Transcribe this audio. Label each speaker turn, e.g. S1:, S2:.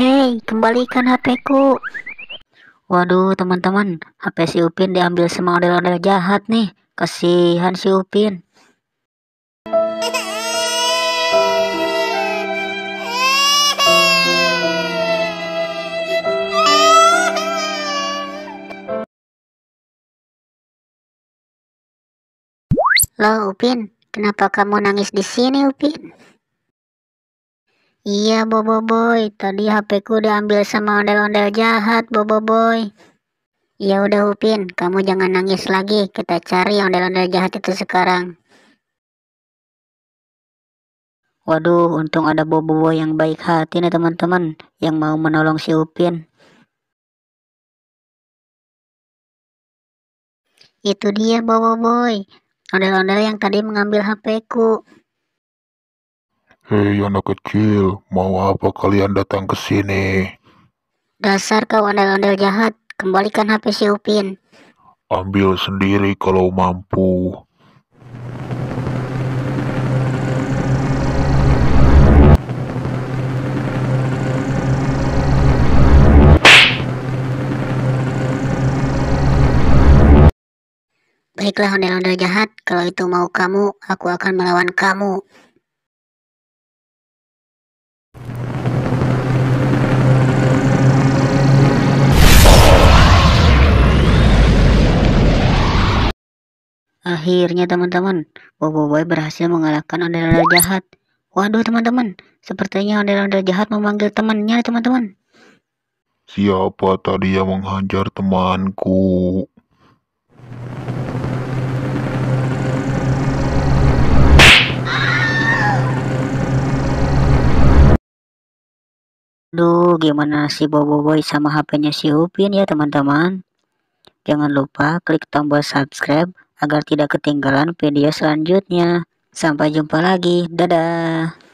S1: Hei, kembalikan HPku. Waduh, teman-teman, HP si Upin diambil sama ondel-ondel jahat nih. Kasihan si Upin.
S2: Loh, Upin, kenapa kamu nangis di sini, Upin? Iya bobo boy, tadi HP ku diambil sama ondel-ondel jahat bobo boy. Iya udah Upin, kamu jangan nangis lagi. Kita cari ondel-ondel jahat itu sekarang.
S1: Waduh, untung ada bobo boy yang baik hati nih teman-teman yang mau menolong si Upin.
S2: Itu dia bobo boy, ondel-ondel yang tadi mengambil HP ku.
S1: Hei anak kecil, mau apa kalian datang ke sini?
S2: Dasar kau ondel-ondel jahat, kembalikan HP si Upin.
S1: Ambil sendiri kalau mampu.
S2: Baiklah ondel-ondel jahat, kalau itu mau kamu, aku akan melawan kamu.
S1: Akhirnya teman-teman, Boboiboy berhasil mengalahkan ondel-ondel jahat. Waduh teman-teman, sepertinya ondel-ondel jahat memanggil temannya teman-teman. Siapa tadi yang menghajar temanku? Duh, gimana si Boboiboy sama HP-nya si Upin ya teman-teman? Jangan lupa klik tombol subscribe agar tidak ketinggalan video selanjutnya. Sampai jumpa lagi, dadah!